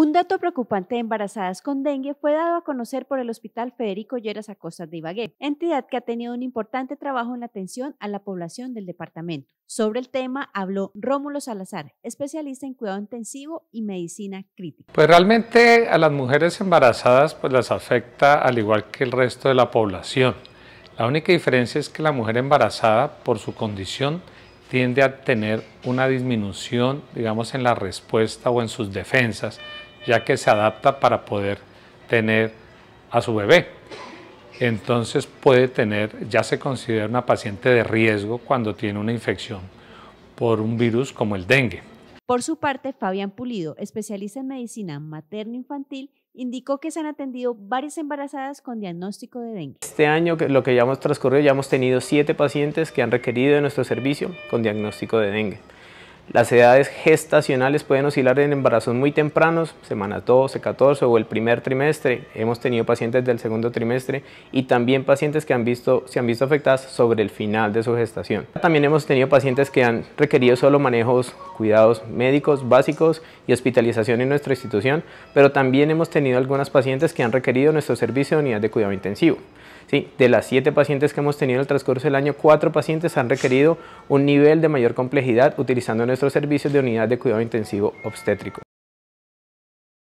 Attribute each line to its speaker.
Speaker 1: Un dato preocupante de embarazadas con dengue fue dado a conocer por el Hospital Federico Lleras Acosta de Ibagué, entidad que ha tenido un importante trabajo en la atención a la población del departamento. Sobre el tema habló Rómulo Salazar, especialista en cuidado intensivo y medicina crítica.
Speaker 2: Pues realmente a las mujeres embarazadas pues las afecta al igual que el resto de la población. La única diferencia es que la mujer embarazada por su condición tiende a tener una disminución, digamos, en la respuesta o en sus defensas ya que se adapta para poder tener a su bebé. Entonces puede tener, ya se considera una paciente de riesgo cuando tiene una infección por un virus como el dengue.
Speaker 1: Por su parte, Fabián Pulido, especialista en medicina materno-infantil, indicó que se han atendido varias embarazadas con diagnóstico de dengue.
Speaker 3: Este año, lo que ya hemos transcurrido, ya hemos tenido siete pacientes que han requerido de nuestro servicio con diagnóstico de dengue. Las edades gestacionales pueden oscilar en embarazos muy tempranos, semanas 12, 14 o el primer trimestre. Hemos tenido pacientes del segundo trimestre y también pacientes que se han visto afectadas sobre el final de su gestación. También hemos tenido pacientes que han requerido solo manejos, cuidados médicos básicos y hospitalización en nuestra institución, pero también hemos tenido algunas pacientes que han requerido nuestro servicio de unidad de cuidado intensivo. Sí, de las siete pacientes que hemos tenido en el transcurso del año, cuatro pacientes han requerido un nivel de mayor complejidad utilizando nuestro nuestros servicios de unidad de cuidado intensivo obstétrico.